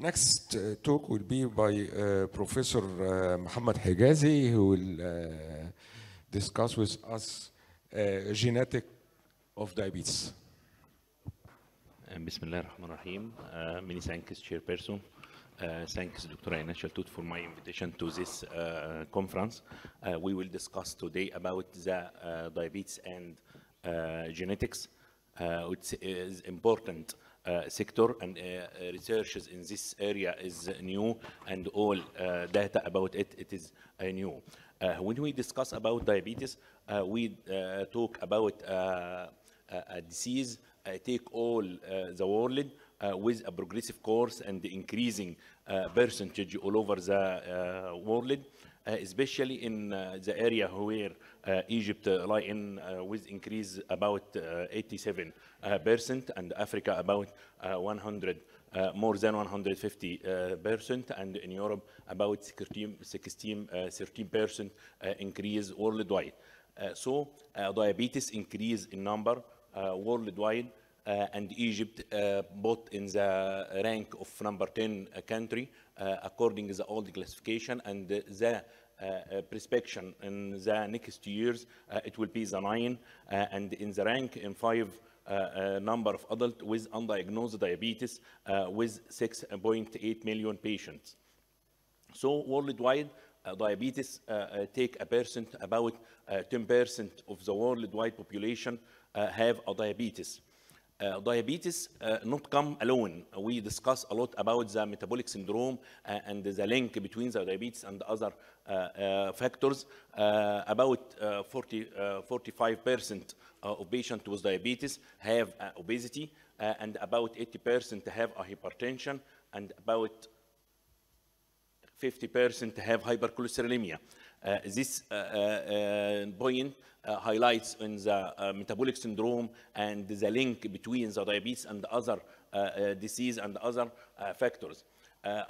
Next uh, talk will be by uh, Professor uh, Muhammad Hegazi, who will uh, discuss with us uh, genetic of diabetes. Uh, Bismillah ar-Rahman ar-Rahim. Many thanks, Chairperson. Uh, thanks, Dr. Aina Shaltut, for my invitation to this conference. we will discuss today about the diabetes and genetics. it is important uh, sector and uh, researches in this area is new and all uh, data about it, it is new. when we discuss about diabetes, we talk about a disease I take all the world uh, with a progressive course and increasing uh, percentage all over the uh, world, uh, especially in uh, the area where uh, Egypt lie in with increase about 87 percent and Africa about 100 more than 150 percent and in Europe about 16 percent increase worldwide. so diabetes increase in number worldwide uh, and Egypt uh, both in the rank of number 10 uh, country according to the old classification and the uh, prospection in the next years it will be the nine and in the rank in five uh, uh, number of adults with undiagnosed diabetes uh, with 6.8 million patients. So worldwide, diabetes take a percent, about 10% of the worldwide population have a diabetes. Uh, diabetes uh, not come alone. We discuss a lot about the metabolic syndrome uh, and the link between the diabetes and other uh, uh, factors. Uh, about 40, 45% of patients with diabetes have obesity, and about 80% have a hypertension, and about 50% have hypercholesterolemia. Uh, this uh, uh, uh point uh, highlights in the uh, metabolic syndrome and the link between the diabetes and other disease and other factors.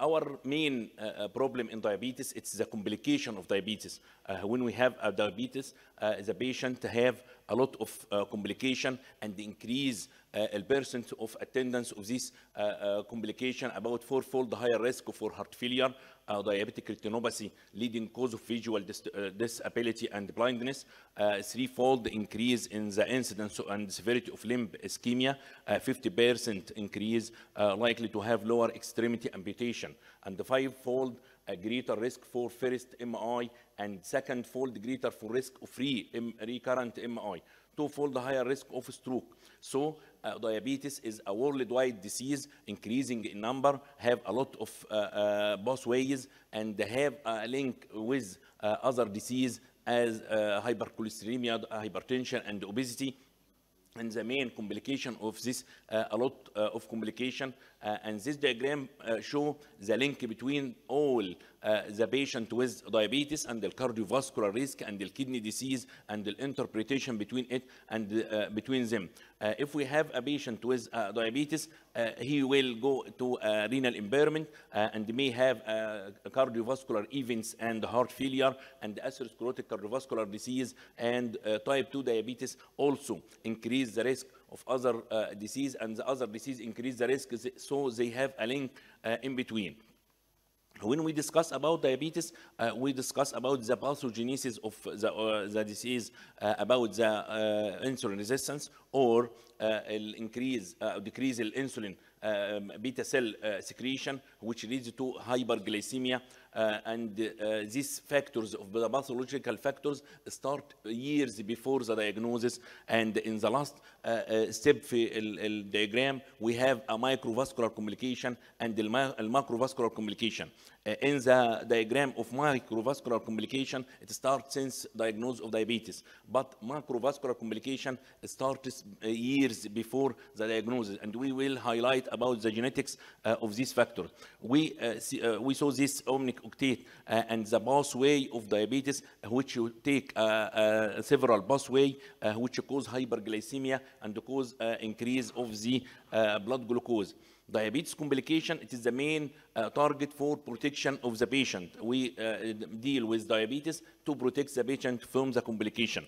our main problem in diabetes, it's the complication of diabetes. when we have a diabetes, the patient have a lot of uh, complication and increase uh, a percent of attendance of this uh, uh complication about fourfold higher risk for heart failure, uh, diabetic retinopathy, leading cause of visual dis uh, disability and blindness, threefold increase in the incidence and severity of limb ischemia, 50% increase likely to have lower extremity amputation, and the fivefold a greater risk for first MI and second fold greater for risk of re recurrent MI, two fold higher risk of stroke. So uh, diabetes is a worldwide disease, increasing in number, have a lot of uh, uh, pathways, and have a link with uh, other disease as uh, hypercholesterolemia, hypertension, and obesity and the main complication of this, uh, a lot uh, of complication. Uh, and this diagram uh, show the link between all uh, the patient with diabetes and the cardiovascular risk and the kidney disease and the interpretation between it and uh, between them. Uh, if we have a patient with diabetes, he will go to renal impairment and may have cardiovascular events and heart failure and atherosclerotic cardiovascular disease and type 2 diabetes also increase the risk of other uh, disease and the other disease increase the risk, so they have a link uh, in between when we discuss about diabetes, uh, we discuss about the pathogenesis of the, uh, the disease, uh, about the uh, insulin resistance or uh, increase, uh, decrease in insulin um, beta cell secretion, which leads to hyperglycemia uh, and uh, these factors of the pathological factors start years before the diagnosis and in the last uh, uh step في the diagram we have a microvascular complication and the macrovascular complication uh, in the diagram of microvascular complication, it starts since diagnosis of diabetes, but macrovascular complication starts uh, years before the diagnosis, and we will highlight about the genetics uh, of this factor. We, uh, see, uh, we saw this omnic octate uh, and the pathway of diabetes, uh, which you take uh, uh, several pathway which cause hyperglycemia and cause increase of the blood glucose. Diabetes complication, it is the main target for protection of the patient. We deal with diabetes to protect the patient from the complication.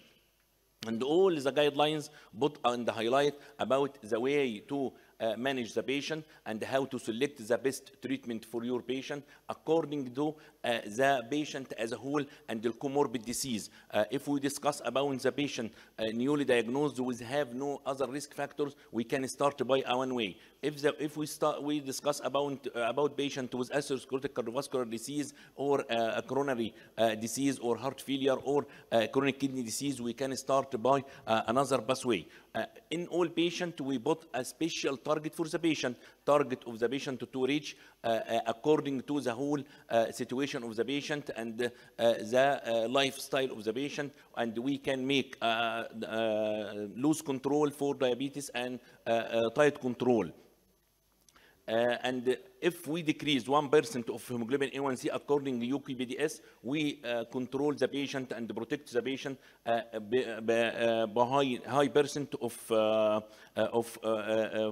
And all the guidelines put the highlight about the way to uh, manage the patient and how to select the best treatment for your patient according to uh, the patient as a whole and the comorbid disease. Uh, if we discuss about the patient uh, newly diagnosed who have no other risk factors, we can start by one way. If, the, if we, start, we discuss about, uh, about patient with atherosclerotic cardiovascular disease or uh, a coronary disease or heart failure or chronic kidney disease, we can start by another pathway. in all patients, we put a special type target for the patient, target of the patient to reach uh, uh, according to the whole uh, situation of the patient and the lifestyle of the patient. And we can make loose control for diabetes and tight control. and if we decrease 1% of hemoglobin A1C according to UKPDS, we uh, control the patient and protect the patient uh, uh, uh by high, high percent of, uh, uh of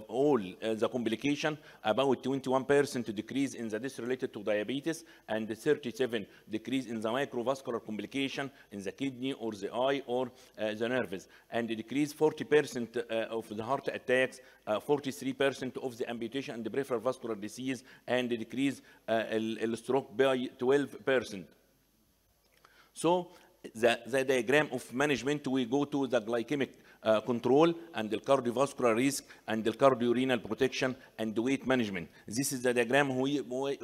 all the complication, about 21% decrease in the death related to diabetes and 37 decrease in the microvascular complication in the kidney or the eye or the nerves, and decrease 40% of the heart attacks, 43% of the amputation and the peripheral vascular disease, disease and decrease uh, the stroke by 12%. So the, the diagram of management, we go to the glycemic uh, control and the cardiovascular risk and the cardiorenal protection and the weight management. This is the diagram we, we,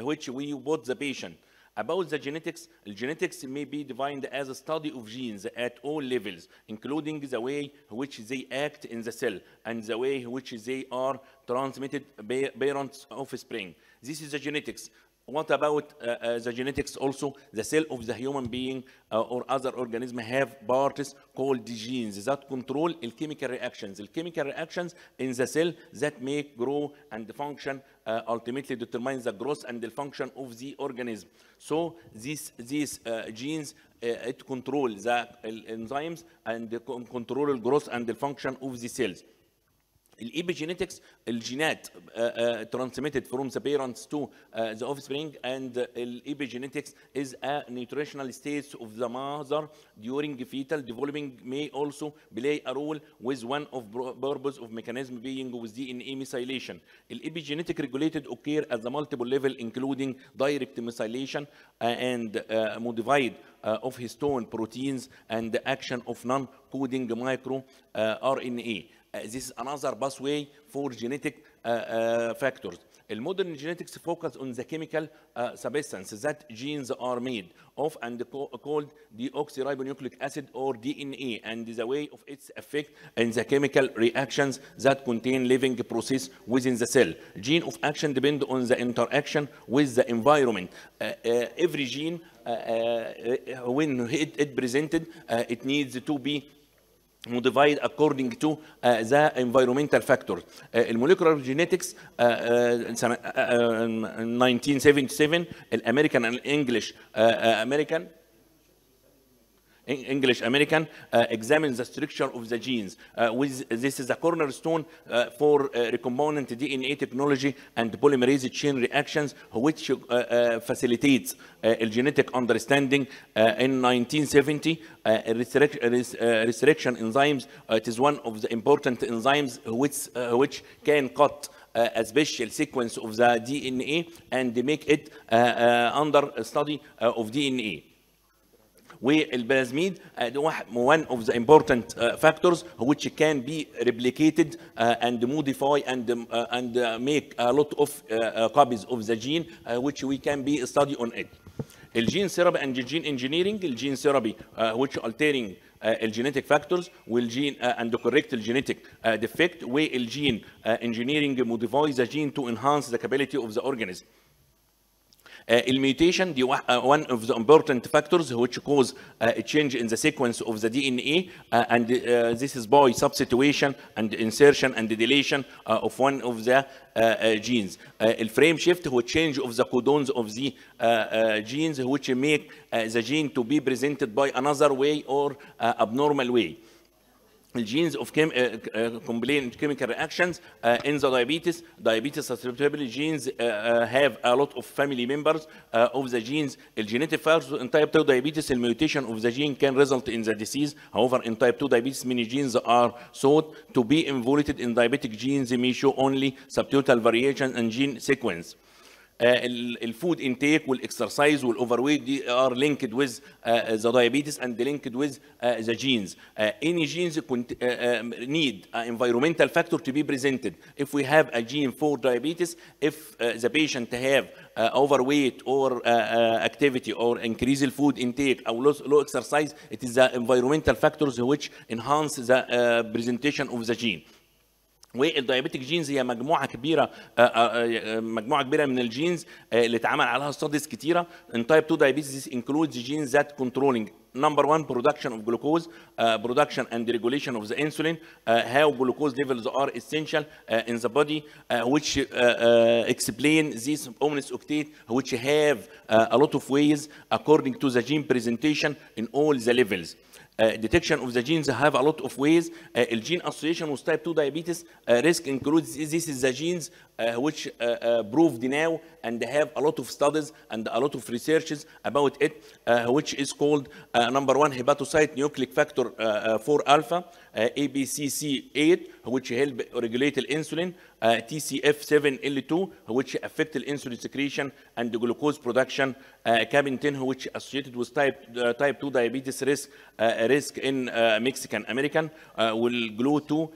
which we put the patient. About the genetics, genetics may be defined as a study of genes at all levels, including the way which they act in the cell and the way which they are transmitted by parents offspring. This is the genetics. What about uh, uh, the genetics also? The cell of the human being uh, or other organism have parts called genes that control the chemical reactions. The chemical reactions in the cell that make grow and function uh, ultimately determines the growth and the function of the organism. So these, these uh, genes, uh, it control the enzymes and control the growth and the function of the cells epigenetics, الجينات uh, uh, transmitted from the parents to uh, the offspring and epigenetics is a nutritional state of the mother during fetal developing may also play a role with one of purpose of mechanism being with DNA methylation. Epigenetic regulated occur at the multiple level including direct methylation and modified of histone proteins and the action of non-coding micro RNA. Uh, this is another pathway for genetic uh, uh, factors. The modern genetics focus on the chemical uh, substances that genes are made of and co called deoxyribonucleic acid or DNA and the way of its effect and the chemical reactions that contain living process within the cell. Gene of action depend on the interaction with the environment. Uh, uh, every gene, when it, it presented, it needs to be موديفايد اكوردنج تو ذا انفايرومنتال فاكتور المولكولار جينيتكس 1977 الامريكان الانجليش امريكان English American uh, examines the structure of the genes. Uh, with, this is a cornerstone uh, for uh, recombinant DNA technology and polymerase chain reactions, which uh, uh, facilitates genetic understanding. in 1970, resurrection enzymes, it is one of the important enzymes which, which can cut uh, a special sequence of the DNA and make it uh, uh, under study of DNA. والبلازميد واحد uh, one of the important uh, factors which can be replicated uh, and modify and um, and make a lot of copies of the gene which we can be study on it. الجين سيرابي and gene engineering الجين سيرابي uh, which altering uh, الجينيتك فاكتورز والجين uh, and correct الجينيتك uh, defect والجين uh, engineering modifies the gene to enhance the capability of the organism. Uh, mutation, the, uh, one of the important factors which cause uh, a change in the sequence of the DNA, uh, and uh, this is by substitution and insertion and deletion uh, of one of the uh, genes. The frame shift, which change of the codons of the genes, which make the gene to be presented by another way or abnormal way genes of chem uh, uh, chemical reactions uh, in the diabetes. Diabetes susceptible genes uh, uh, have a lot of family members uh, of the genes. The genetic factors in type 2 diabetes, the mutation of the gene can result in the disease. However, in type 2 diabetes, many genes are thought to be involved in diabetic genes may show only subtotal variation in gene sequence. الفود انتيك والاكسرسايز والاوفر ويت دي ار لينكد ويز ذا diabetes and linked with the genes. Any genes need environmental factor to be presented if we have a gene for diabetes if the patient have overweight or activity or increase food intake or low, exercise, it is the environmental factors which enhance the presentation of the gene. والدايابيتك جينز هي مجموعه كبيره مجموعه كبيره من الجينز اللي اتعمل عليها ستاديز كتيره ان تايب 2 دايابيتس انكلودز جينز ذات كنترولينج number one production of glucose, uh, production and regulation of the insulin, uh, how glucose levels are essential uh, in the body, uh, which uh, uh, explain these ominous octet, which have uh, a lot of ways according to the gene presentation in all the levels. Uh, detection of the genes have a lot of ways. Uh, gene association with type 2 diabetes uh, risk includes this is the genes uh, which proved now and they have a lot of studies and a lot of researches about it, which is called number one hepatocyte nucleic factor 4 alpha. ABCC8 which help regulate the insulin, uh, TCF7L2 which affect the insulin secretion and the glucose production, uh, cabin-10 which associated with type, uh, type 2 diabetes risk, risk in Mexican American, will 2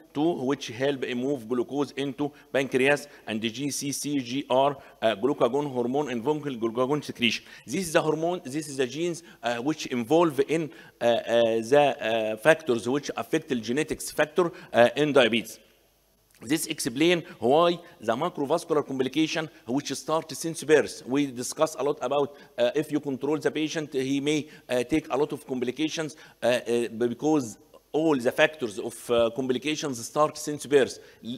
which help move glucose into pancreas and the GCCGR uh, glucagon hormone and glucagon secretion. This is the hormone, this is the genes uh, which involve in uh, uh, the factors which affect the genetics factor in diabetes. This explains why the macrovascular complication which starts since birth. We discuss a lot about uh, if you control the patient, he may uh, take a lot of complications uh, because all the factors of uh, complications start since birth. Uh,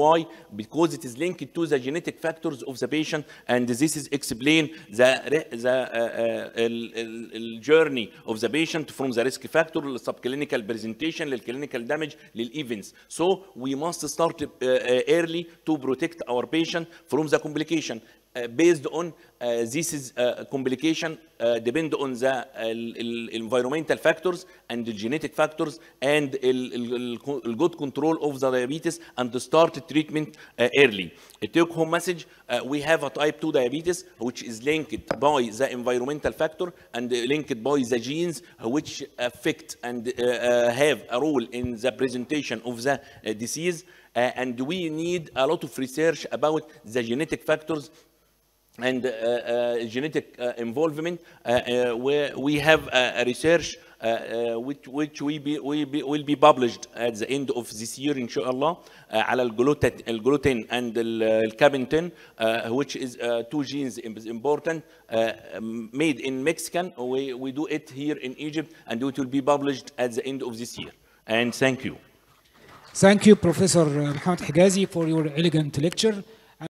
why? Because it is linked to the genetic factors of the patient, and this is explain the, the uh, uh journey of the patient from the risk factor, the subclinical presentation, the clinical damage, the events. So we must start uh, uh, early to protect our patient from the complication. Uh, based on uh, this uh, complication depend on the environmental factors and the genetic factors and good control of the diabetes and to start treatment early. A take-home message, we have a type 2 diabetes which is linked by the environmental factor and linked by the genes which affect and have a role in the presentation of the disease. and we need a lot of research about the genetic factors and uh, uh, genetic uh, involvement, where we have a, research uh, which, which we be, we be, will be published at the end of this year, inshallah, uh, على gluten and الكابنتين, uh, which is uh, two genes important, uh, made in Mexican. We, we do it here in Egypt, and it will be published at the end of this year. And thank you. Thank you, Professor Mohamed Higazi, for your elegant lecture.